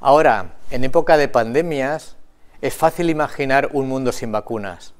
Ahora, en época de pandemias, es fácil imaginar un mundo sin vacunas.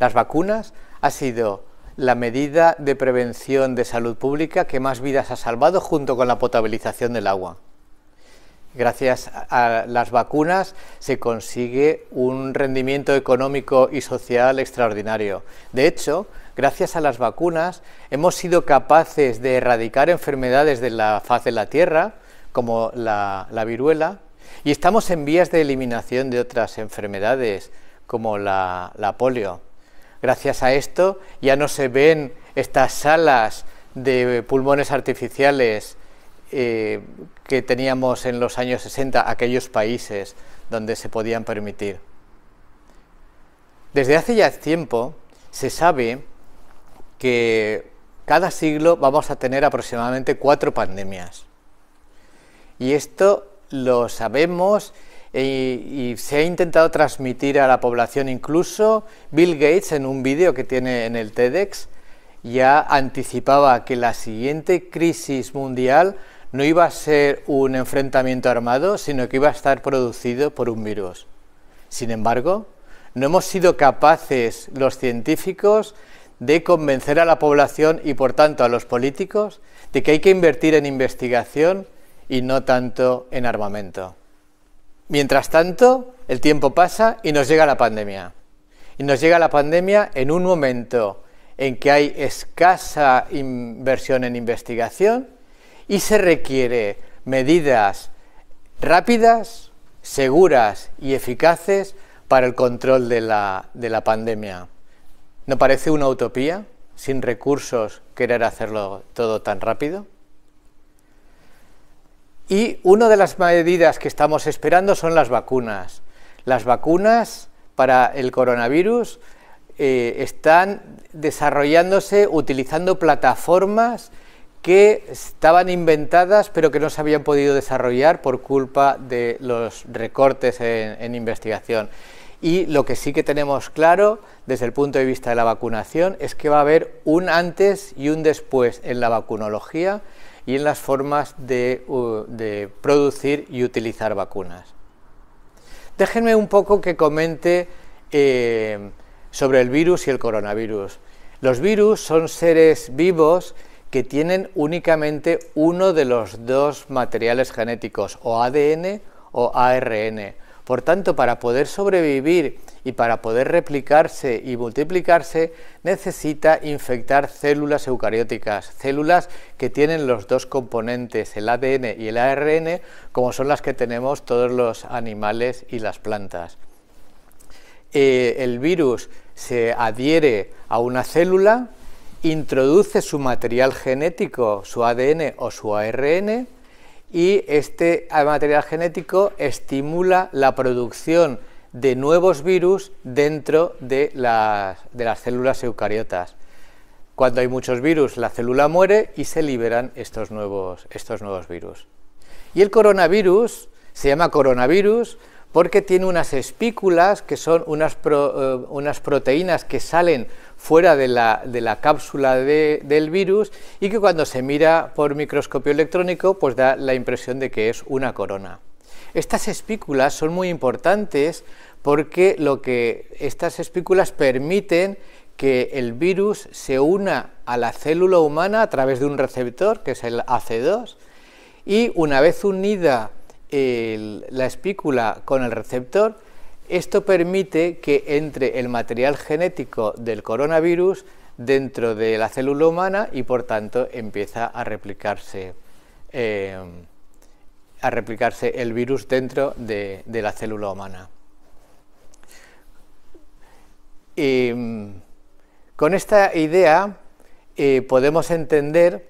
Las vacunas ha sido la medida de prevención de salud pública que más vidas ha salvado junto con la potabilización del agua. Gracias a las vacunas se consigue un rendimiento económico y social extraordinario. De hecho, gracias a las vacunas hemos sido capaces de erradicar enfermedades de la faz de la Tierra como la, viruela, y estamos en vías de eliminación de otras enfermedades, como la, polio. Gracias a esto ya no se ven estas salas de pulmones artificiales eh, que teníamos en los años 60, aquellos países donde se podían permitir. Desde hace ya tiempo se sabe que cada siglo vamos a tener aproximadamente cuatro pandemias. Y esto lo sabemos y, se ha intentado transmitir a la población. Incluso Bill Gates, en un vídeo que tiene en el TEDx, ya anticipaba que la siguiente crisis mundial no iba a ser un enfrentamiento armado, sino que iba a estar producido por un virus. Sin embargo, no hemos sido capaces los científicos de convencer a la población y por tanto a los políticos de que hay que invertir en investigación y no tanto en armamento. Mientras tanto, el tiempo pasa y nos llega la pandemia. Y nos llega la pandemia en un momento en que hay escasa inversión en investigación y se requiere medidas rápidas, seguras y eficaces para el control de la, de la pandemia. ¿No parece una utopía, sin recursos, querer hacerlo todo tan rápido? Y una de las medidas que estamos esperando son las vacunas. Las vacunas para el coronavirus eh, están desarrollándose utilizando plataformas que estaban inventadas pero que no se habían podido desarrollar por culpa de los recortes en, investigación. Y lo que sí que tenemos claro desde el punto de vista de la vacunación es que va a haber un antes y un después en la vacunología y en las formas de, producir y utilizar vacunas. Déjenme un poco que comente eh, sobre el virus y el coronavirus. Los virus son seres vivos que tienen únicamente uno de los dos materiales genéticos, o ADN o ARN. Por tanto, para poder sobrevivir y para poder replicarse y multiplicarse necesita infectar células eucarióticas, células que tienen los dos componentes, el ADN y el ARN, como son las que tenemos todos los animales y las plantas. Eh, el virus se adhiere a una célula, introduce su material genético, su ADN o su ARN, y este material genético estimula la producción de nuevos virus dentro de las, células eucariotas. Cuando hay muchos virus, la célula muere y se liberan estos nuevos, virus. Y el coronavirus se llama coronavirus porque tiene unas espículas que son unas, eh, proteínas que salen fuera de la, cápsula del virus y que cuando se mira por microscopio electrónico pues da la impresión de que es una corona. Estas espículas son muy importantes porque lo que estas espículas permiten que el virus se una a la célula humana a través de un receptor, que es el AC2, y una vez unida la espícula con el receptor, esto permite que entre el material genético del coronavirus dentro de la célula humana y por tanto empieza a replicarse eh, a replicarse el virus dentro de, la célula humana. Mm, con esta idea eh, podemos entender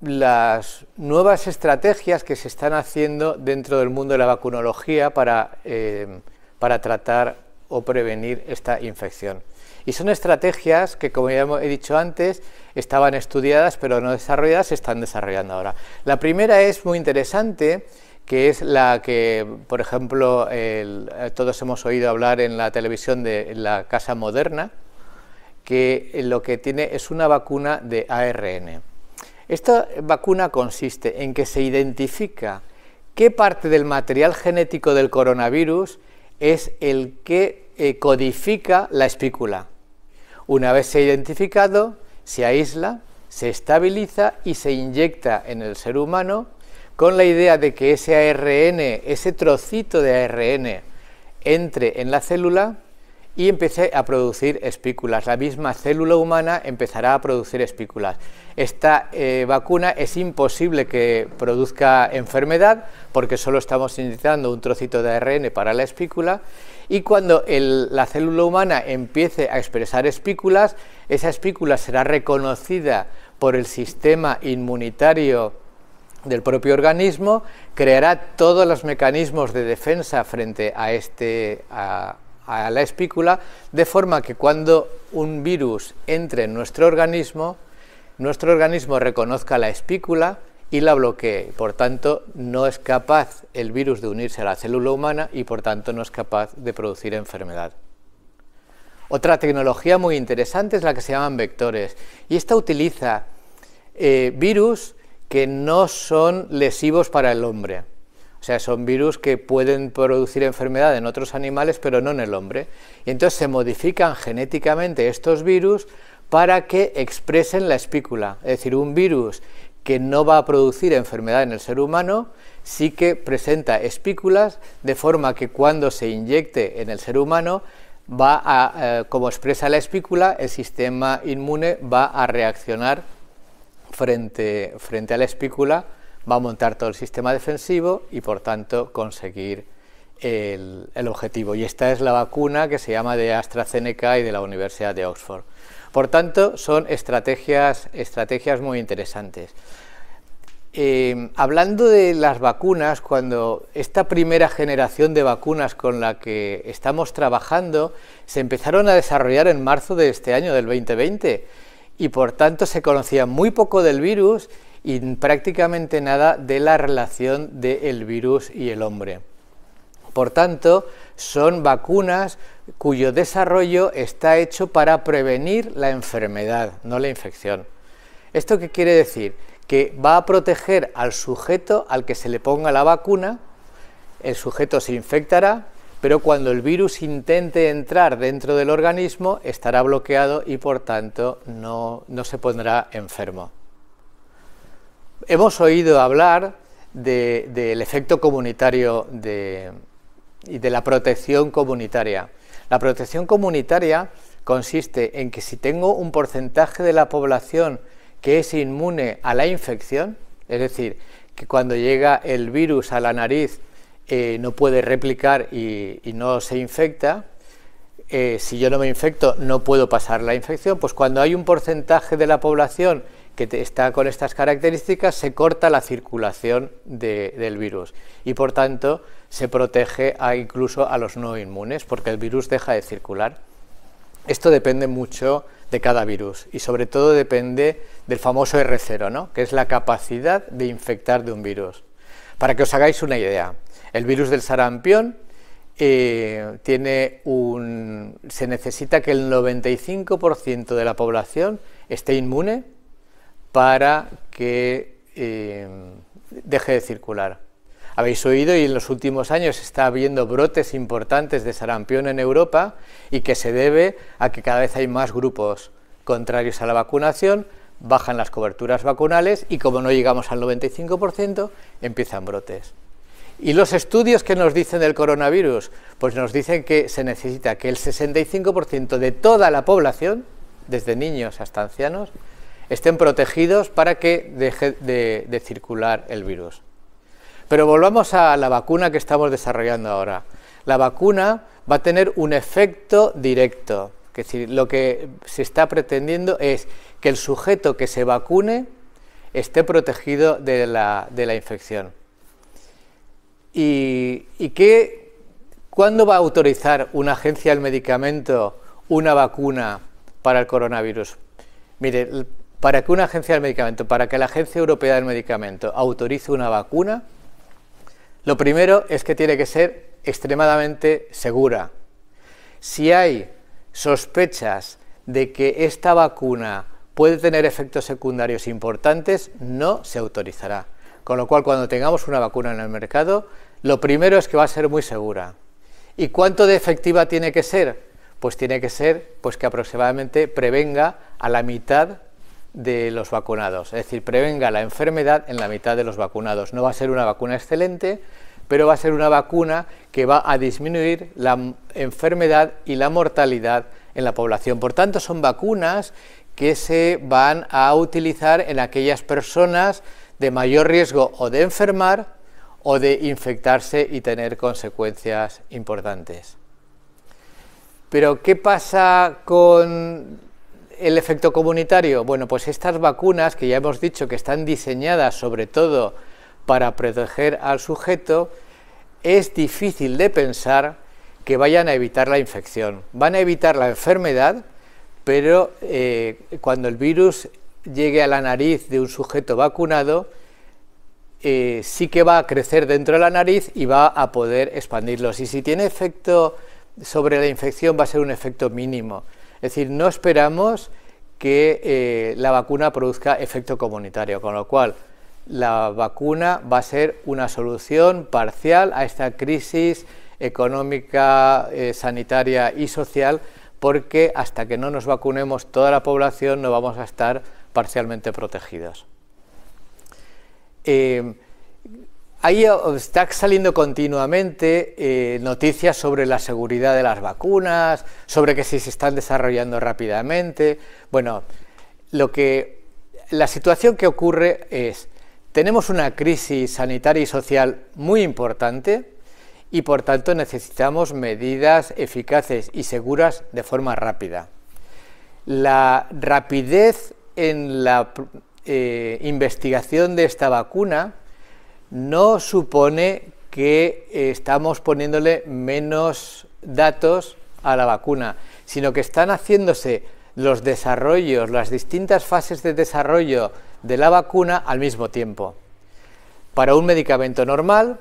las nuevas estrategias que se están haciendo dentro del mundo de la vacunología para eh, tratar o prevenir esta infección. Y son estrategias que, como ya he dicho antes, estaban estudiadas pero no desarrolladas, se están desarrollando ahora. La primera es muy interesante, que es la que, por ejemplo, eh, todos hemos oído hablar en la televisión de la Casa Moderna, que lo que tiene es una vacuna de ARN. Esta vacuna consiste en que se identifica qué parte del material genético del coronavirus es el que eh, codifica la espícula. Una vez se ha identificado, se aísla, se estabiliza y se inyecta en el ser humano con la idea de que ese ARN, ese trocito de ARN, entre en la célula y empiece a producir espículas. La misma célula humana empezará a producir espículas. Esta eh, vacuna es imposible que produzca enfermedad porque solo estamos inyectando un trocito de ARN para la espícula y cuando la célula humana empiece a expresar espículas, esa espícula será reconocida por el sistema inmunitario del propio organismo, creará todos los mecanismos de defensa frente a este, a la espícula, de forma que cuando un virus entre en nuestro organismo, nuestro organismo reconozca la espícula y la bloquee. Por tanto, no es capaz el virus de unirse a la célula humana y por tanto no es capaz de producir enfermedad. Otra tecnología muy interesante es la que se llaman vectores y esta utiliza eh, virus que no son lesivos para el hombre o sea, son virus que pueden producir enfermedad en otros animales, pero no en el hombre. Y entonces se modifican genéticamente estos virus para que expresen la espícula. Es decir, un virus que no va a producir enfermedad en el ser humano, sí que presenta espículas, de forma que cuando se inyecte en el ser humano, va eh, como expresa la espícula, el sistema inmune va a reaccionar frente, frente a la espícula va a montar todo el sistema defensivo y por tanto conseguir el, objetivo. Y esta es la vacuna que se llama de AstraZeneca y de la Universidad de Oxford. Por tanto, son estrategias, estrategias muy interesantes. Eh, hablando de las vacunas, cuando esta primera generación de vacunas con la que estamos trabajando se empezaron a desarrollar en marzo de este año, del 2020, y por tanto se conocía muy poco del virus y prácticamente nada de la relación del el virus y el hombre. Por tanto, son vacunas cuyo desarrollo está hecho para prevenir la enfermedad, no la infección. ¿Esto qué quiere decir? Que va a proteger al sujeto al que se le ponga la vacuna, el sujeto se infectará, pero cuando el virus intente entrar dentro del organismo estará bloqueado y por tanto no se pondrá enfermo. Hemos oído hablar del efecto comunitario y de la protección comunitaria. La protección comunitaria consiste en que si tengo un porcentaje de la población que es inmune a la infección, es decir, que cuando llega el virus a la nariz eh, no puede replicar y, no se infecta, eh, si yo no me infecto no puedo pasar la infección, pues cuando hay un porcentaje de la población que está con estas características, se corta la circulación del virus y por tanto se protege incluso a los no inmunes porque el virus deja de circular. Esto depende mucho de cada virus y sobre todo depende del famoso R0, que es la capacidad de infectar de un virus. Para que os hagáis una idea, el virus del sarampión eh, tiene un, se necesita que el 95% de la población esté inmune para que eh, deje de circular. Habéis oído y en los últimos años está habiendo brotes importantes de sarampión en Europa y que se debe a que cada vez hay más grupos contrarios a la vacunación, bajan las coberturas vacunales y como no llegamos al 95% empiezan brotes. ¿Y los estudios que nos dicen del coronavirus? Pues nos dicen que se necesita que el 65% de toda la población, desde niños hasta ancianos, estén protegidos para que deje de, circular el virus. Pero volvamos a la vacuna que estamos desarrollando ahora. La vacuna va a tener un efecto directo, es decir, lo que se está pretendiendo es que el sujeto que se vacune esté protegido de la, infección. ¿Y, qué, cuándo va a autorizar una agencia del medicamento una vacuna para el coronavirus? Mire, para que una agencia del medicamento, para que la Agencia Europea del Medicamento autorice una vacuna, lo primero es que tiene que ser extremadamente segura. Si hay sospechas de que esta vacuna puede tener efectos secundarios importantes, no se autorizará. Con lo cual, cuando tengamos una vacuna en el mercado, lo primero es que va a ser muy segura. ¿Y cuánto de efectiva tiene que ser? Pues tiene que ser pues que aproximadamente prevenga a la mitad de los vacunados, es decir, prevenga la enfermedad en la mitad de los vacunados. No va a ser una vacuna excelente, pero va a ser una vacuna que va a disminuir la enfermedad y la mortalidad en la población. Por tanto, son vacunas que se van a utilizar en aquellas personas de mayor riesgo o de enfermar o de infectarse y tener consecuencias importantes. Pero, ¿qué pasa con el efecto comunitario, bueno, pues estas vacunas que ya hemos dicho que están diseñadas sobre todo para proteger al sujeto, es difícil de pensar que vayan a evitar la infección. Van a evitar la enfermedad, pero eh, cuando el virus llegue a la nariz de un sujeto vacunado, eh, sí que va a crecer dentro de la nariz y va a poder expandirlos. Y si tiene efecto sobre la infección, va a ser un efecto mínimo. Es decir, no esperamos que eh, la vacuna produzca efecto comunitario, con lo cual la vacuna va a ser una solución parcial a esta crisis económica, eh, sanitaria y social, porque hasta que no nos vacunemos toda la población no vamos a estar parcialmente protegidos. Eh, Ahí eh, está saliendo continuamente eh, noticias sobre la seguridad de las vacunas, sobre que si se están desarrollando rápidamente. Bueno, lo que la situación que ocurre es tenemos una crisis sanitaria y social muy importante y por tanto necesitamos medidas eficaces y seguras de forma rápida. La rapidez en la eh, investigación de esta vacuna no supone que eh, estamos poniéndole menos datos a la vacuna, sino que están haciéndose los desarrollos, las distintas fases de desarrollo de la vacuna al mismo tiempo. Para un medicamento normal,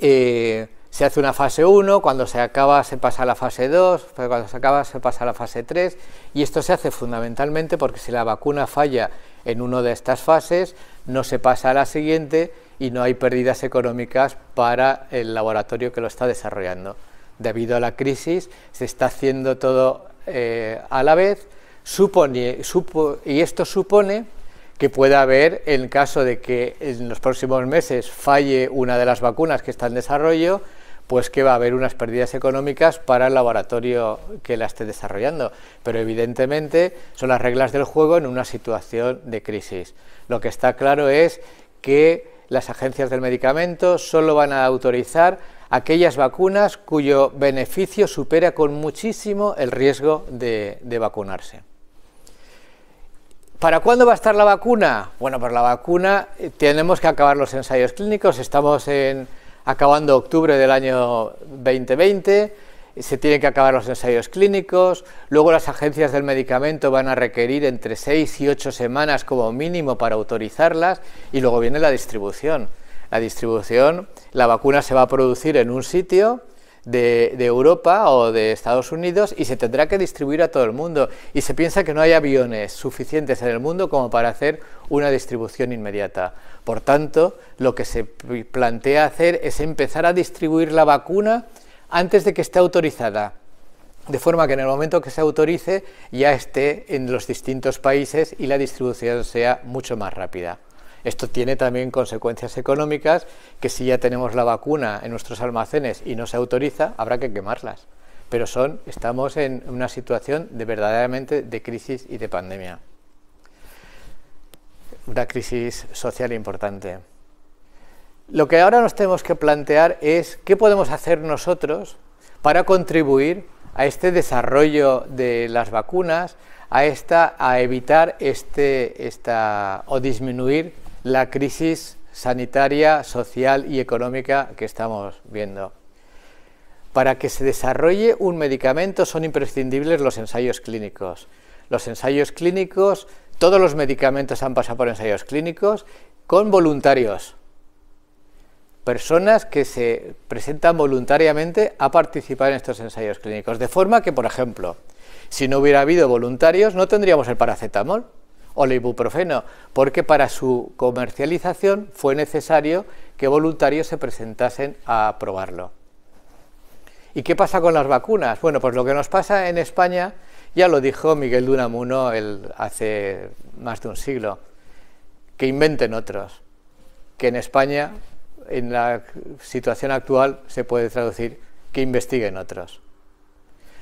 eh, se hace una fase 1, cuando se acaba se pasa a la fase 2, cuando se acaba se pasa a la fase 3, y esto se hace fundamentalmente porque si la vacuna falla en una de estas fases, no se pasa a la siguiente y no hay pérdidas económicas para el laboratorio que lo está desarrollando. Debido a la crisis se está haciendo todo eh, a la vez supone, y esto supone que pueda haber, en caso de que en los próximos meses falle una de las vacunas que está en desarrollo, pues que va a haber unas pérdidas económicas para el laboratorio que la esté desarrollando. Pero evidentemente son las reglas del juego en una situación de crisis. Lo que está claro es que las agencias del medicamento solo van a autorizar aquellas vacunas cuyo beneficio supera con muchísimo el riesgo de, vacunarse. ¿Para cuándo va a estar la vacuna? Bueno, para pues la vacuna eh, tenemos que acabar los ensayos clínicos, estamos en, acabando octubre del año 2020, se tienen que acabar los ensayos clínicos, luego las agencias del medicamento van a requerir entre seis y ocho semanas como mínimo para autorizarlas y luego viene la distribución. La distribución, la vacuna se va a producir en un sitio de Europa o de Estados Unidos y se tendrá que distribuir a todo el mundo. Y se piensa que no hay aviones suficientes en el mundo como para hacer una distribución inmediata. Por tanto, lo que se plantea hacer es empezar a distribuir la vacuna antes de que esté autorizada, de forma que en el momento que se autorice ya esté en los distintos países y la distribución sea mucho más rápida. Esto tiene también consecuencias económicas, que si ya tenemos la vacuna en nuestros almacenes y no se autoriza, habrá que quemarlas. Pero son, estamos en una situación de verdaderamente de crisis y de pandemia. Una crisis social importante. Lo que ahora nos tenemos que plantear es qué podemos hacer nosotros para contribuir a este desarrollo de las vacunas, a, esta, a evitar este, esta, o disminuir la crisis sanitaria, social y económica que estamos viendo. Para que se desarrolle un medicamento son imprescindibles los ensayos clínicos. Los ensayos clínicos, todos los medicamentos han pasado por ensayos clínicos con voluntarios personas que se presentan voluntariamente a participar en estos ensayos clínicos. De forma que, por ejemplo, si no hubiera habido voluntarios, no tendríamos el paracetamol o el ibuprofeno, porque para su comercialización fue necesario que voluntarios se presentasen a probarlo. ¿Y qué pasa con las vacunas? Bueno, pues lo que nos pasa en España, ya lo dijo Miguel Dunamuno hace más de un siglo, que inventen otros, que en España en la situación actual se puede traducir que investiguen otros.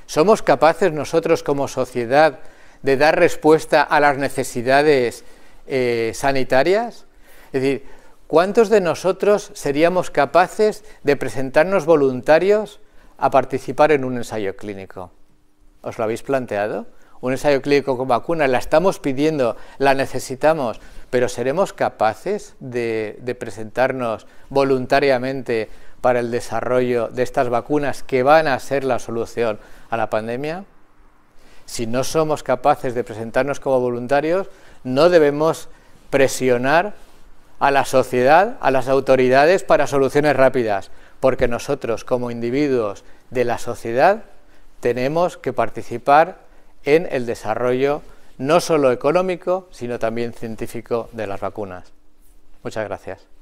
¿Somos capaces nosotros como sociedad de dar respuesta a las necesidades eh, sanitarias? Es decir, ¿cuántos de nosotros seríamos capaces de presentarnos voluntarios a participar en un ensayo clínico? ¿Os lo habéis planteado? un ensayo clínico con vacuna, la estamos pidiendo, la necesitamos, pero ¿seremos capaces de, de presentarnos voluntariamente para el desarrollo de estas vacunas que van a ser la solución a la pandemia? si no somos capaces de presentarnos como voluntarios, no debemos presionar a la sociedad, a las autoridades para soluciones rápidas, porque nosotros como individuos de la sociedad tenemos que participar en el desarrollo no solo económico, sino también científico de las vacunas. Muchas gracias.